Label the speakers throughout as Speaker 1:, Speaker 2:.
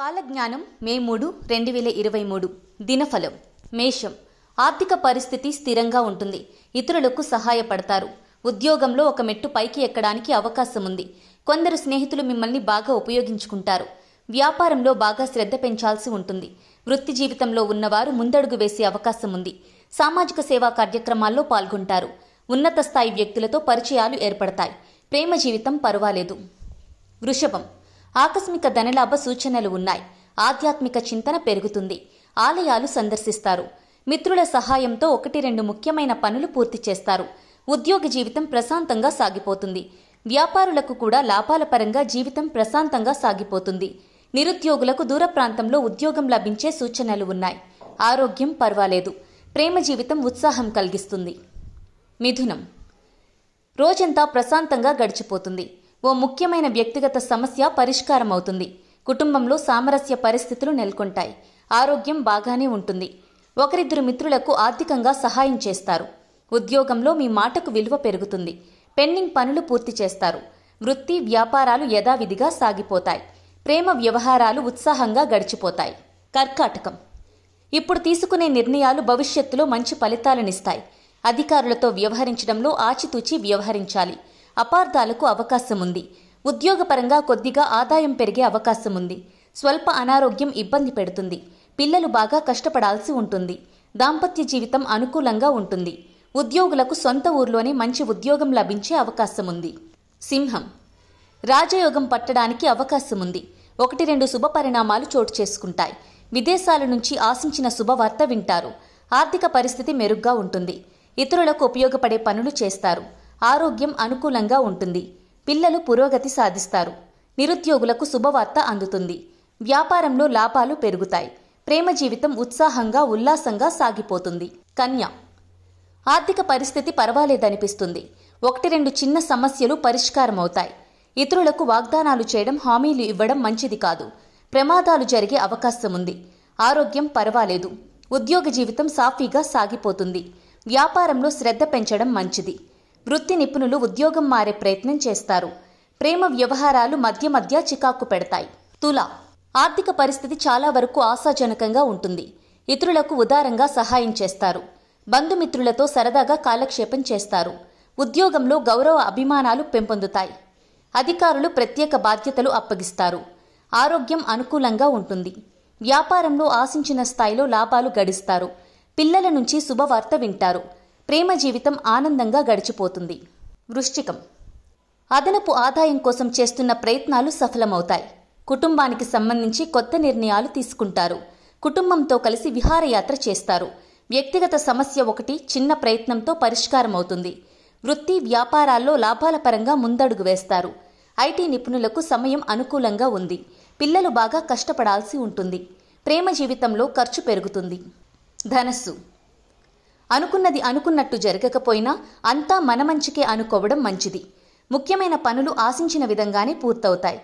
Speaker 1: కాలజ్ఞానం మే మూడు రెండు వేల ఇరవై మూడు దినఫలం మేషం ఆర్థిక పరిస్థితి స్థిరంగా ఉంటుంది ఇతరులకు సహాయపడతారు ఉద్యోగంలో ఒక మెట్టు పైకి ఎక్కడానికి అవకాశం ఉంది కొందరు స్నేహితులు మిమ్మల్ని బాగా ఉపయోగించుకుంటారు వ్యాపారంలో బాగా శ్రద్ధ పెంచాల్సి ఉంటుంది వృత్తి జీవితంలో ఉన్నవారు ముందడుగు వేసే అవకాశం ఉంది సామాజిక సేవా కార్యక్రమాల్లో పాల్గొంటారు ఉన్నత స్థాయి వ్యక్తులతో పరిచయాలు ఏర్పడతాయి ప్రేమ జీవితం పర్వాలేదు వృషభం ఆకస్మిక ధనలాభ సూచనలు ఉన్నాయి ఆధ్యాత్మిక చింతన పెరుగుతుంది ఆలయాలు సందర్శిస్తారు మిత్రుల సహాయంతో ఒకటి రెండు ముఖ్యమైన పనులు పూర్తి చేస్తారు ఉద్యోగ జీవితం ప్రశాంతంగా సాగిపోతుంది వ్యాపారులకు కూడా లాభాల పరంగా జీవితం ప్రశాంతంగా సాగిపోతుంది నిరుద్యోగులకు దూర ప్రాంతంలో ఉద్యోగం లభించే సూచనలు ఉన్నాయి ఆరోగ్యం పర్వాలేదు ప్రేమ జీవితం ఉత్సాహం కలిగిస్తుంది మిథునం రోజంతా ప్రశాంతంగా గడిచిపోతుంది ఓ ముఖ్యమైన వ్యక్తిగత సమస్య పరిష్కారం అవుతుంది కుటుంబంలో సామరస్య పరిస్థితులు నెలకొంటాయి ఆరోగ్యం బాగానే ఉంటుంది ఒకరిద్దరు మిత్రులకు ఆర్థికంగా సహాయం చేస్తారు ఉద్యోగంలో మీ మాటకు విలువ పెరుగుతుంది పెండింగ్ పనులు పూర్తి చేస్తారు వృత్తి వ్యాపారాలు యథావిధిగా సాగిపోతాయి ప్రేమ వ్యవహారాలు ఉత్సాహంగా గడిచిపోతాయి కర్కాటకం ఇప్పుడు తీసుకునే నిర్ణయాలు భవిష్యత్తులో మంచి ఫలితాలనిస్తాయి అధికారులతో వ్యవహరించడంలో ఆచితూచి వ్యవహరించాలి అపార్థాలకు అవకాశం ఉంది ఉద్యోగపరంగా కొద్దిగా ఆదాయం పెరిగే అవకాశం ఉంది స్వల్ప అనారోగ్యం ఇబ్బంది పెడుతుంది పిల్లలు బాగా కష్టపడాల్సి ఉంటుంది దాంపత్య జీవితం అనుకూలంగా ఉంటుంది ఉద్యోగులకు సొంత ఊర్లోనే మంచి ఉద్యోగం లభించే అవకాశం ఉంది సింహం రాజయోగం పట్టడానికి అవకాశం ఉంది ఒకటి రెండు శుభ పరిణామాలు చోటు చేసుకుంటాయి విదేశాల నుంచి ఆశించిన శుభవార్త వింటారు ఆర్థిక పరిస్థితి మెరుగ్గా ఉంటుంది ఇతరులకు ఉపయోగపడే పనులు చేస్తారు ఆరోగ్యం అనుకూలంగా ఉంటుంది పిల్లలు పురోగతి సాధిస్తారు నిరుద్యోగులకు శుభవార్త అందుతుంది వ్యాపారంలో లాభాలు పెరుగుతాయి ప్రేమ జీవితం ఉత్సాహంగా ఉల్లాసంగా సాగిపోతుంది కన్య ఆర్థిక పరిస్థితి పర్వాలేదనిపిస్తుంది ఒకటి రెండు చిన్న సమస్యలు పరిష్కారమవుతాయి ఇతరులకు వాగ్దానాలు చేయడం హామీలు ఇవ్వడం మంచిది కాదు ప్రమాదాలు జరిగే అవకాశం ఉంది ఆరోగ్యం పర్వాలేదు ఉద్యోగ జీవితం సాఫీగా సాగిపోతుంది వ్యాపారంలో శ్రద్ధ పెంచడం మంచిది వృత్తి నిపుణులు ఉద్యోగం మారే ప్రయత్నం చేస్తారు ప్రేమ వ్యవహారాలు మధ్య మధ్య చికాకు పెడతాయి తుల ఆర్థిక పరిస్థితి చాలా వరకు ఆశాజనకంగా ఉంటుంది ఇతరులకు ఉదారంగా సహాయం చేస్తారు బంధుమిత్రులతో సరదాగా కాలక్షేపం చేస్తారు ఉద్యోగంలో గౌరవ అభిమానాలు పెంపొందుతాయి అధికారులు ప్రత్యేక బాధ్యతలు అప్పగిస్తారు ఆరోగ్యం అనుకూలంగా ఉంటుంది వ్యాపారంలో ఆశించిన స్థాయిలో లాభాలు గడిస్తారు పిల్లల నుంచి శుభవార్త వింటారు ప్రేమ జీవితం ఆనందంగా గడిచిపోతుంది వృశ్చికం అదనపు ఆదాయం కోసం చేస్తున్న ప్రయత్నాలు సఫలమవుతాయి కుటుంబానికి సంబంధించి కొత్త నిర్ణయాలు తీసుకుంటారు కుటుంబంతో కలిసి విహారయాత్ర చేస్తారు వ్యక్తిగత సమస్య ఒకటి చిన్న ప్రయత్నంతో పరిష్కారం అవుతుంది వృత్తి వ్యాపారాల్లో లాభాల పరంగా ముందడుగు వేస్తారు ఐటీ నిపుణులకు సమయం అనుకూలంగా ఉంది పిల్లలు బాగా కష్టపడాల్సి ఉంటుంది ప్రేమ జీవితంలో ఖర్చు పెరుగుతుంది ధనస్సు అనుకున్నది అనుకున్నట్టు జరగకపోయినా అంతా మన మంచికే అనుకోవడం మంచిది ముఖ్యమైన పనులు ఆశించిన విధంగానే పూర్తవుతాయి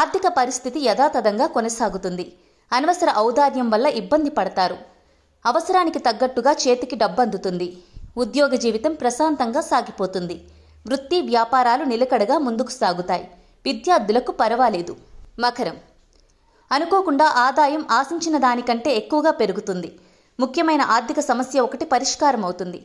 Speaker 1: ఆర్థిక పరిస్థితి యథాతథంగా కొనసాగుతుంది అనవసర ఔదార్యం వల్ల ఇబ్బంది పడతారు అవసరానికి తగ్గట్టుగా చేతికి డబ్బందుతుంది ఉద్యోగ జీవితం ప్రశాంతంగా సాగిపోతుంది వృత్తి వ్యాపారాలు నిలకడగా ముందుకు సాగుతాయి విద్యార్థులకు పర్వాలేదు మకరం అనుకోకుండా ఆదాయం ఆశించిన దానికంటే ఎక్కువగా పెరుగుతుంది ముఖ్యమైన ఆర్థిక సమస్య ఒకటి పరిష్కారం అవుతుంది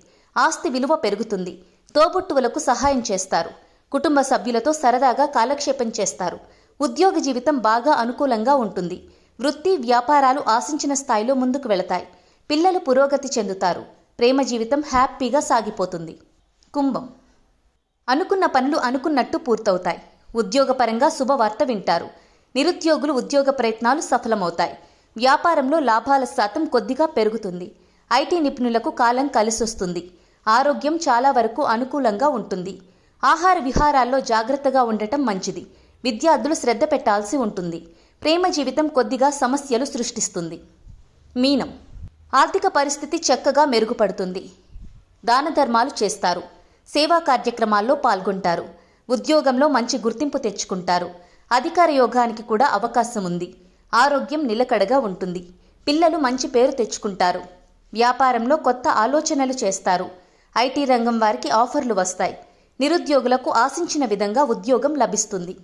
Speaker 1: ఆస్తి విలువ పెరుగుతుంది తోబుట్టువులకు సహాయం చేస్తారు కుటుంబ సభ్యులతో సరదాగా కాలక్షేపం చేస్తారు ఉద్యోగ జీవితం బాగా అనుకూలంగా ఉంటుంది వృత్తి వ్యాపారాలు ఆశించిన స్థాయిలో ముందుకు వెళతాయి పిల్లలు పురోగతి చెందుతారు ప్రేమ జీవితం హ్యాపీగా సాగిపోతుంది కుంభం అనుకున్న పనులు అనుకున్నట్టు పూర్తవుతాయి ఉద్యోగపరంగా శుభవార్త వింటారు నిరుద్యోగులు ఉద్యోగ ప్రయత్నాలు సఫలమవుతాయి వ్యాపారంలో లాభాల శాతం కొద్దిగా పెరుగుతుంది ఐటీ నిపుణులకు కాలం కలిసొస్తుంది ఆరోగ్యం చాలా వరకు అనుకూలంగా ఉంటుంది ఆహార విహారాల్లో జాగ్రత్తగా ఉండటం మంచిది విద్యార్థులు శ్రద్ధ పెట్టాల్సి ఉంటుంది ప్రేమ జీవితం కొద్దిగా సమస్యలు సృష్టిస్తుంది మీనం ఆర్థిక పరిస్థితి చక్కగా మెరుగుపడుతుంది దాన ధర్మాలు చేస్తారు సేవా కార్యక్రమాల్లో పాల్గొంటారు ఉద్యోగంలో మంచి గుర్తింపు తెచ్చుకుంటారు అధికార యోగానికి కూడా అవకాశం ఉంది ఆరోగ్యం నిలకడగా ఉంటుంది పిల్లలు మంచి పేరు తెచ్చుకుంటారు వ్యాపారంలో కొత్త ఆలోచనలు చేస్తారు ఐటీ రంగం వారికి ఆఫర్లు వస్తాయి నిరుద్యోగులకు ఆశించిన విధంగా ఉద్యోగం లభిస్తుంది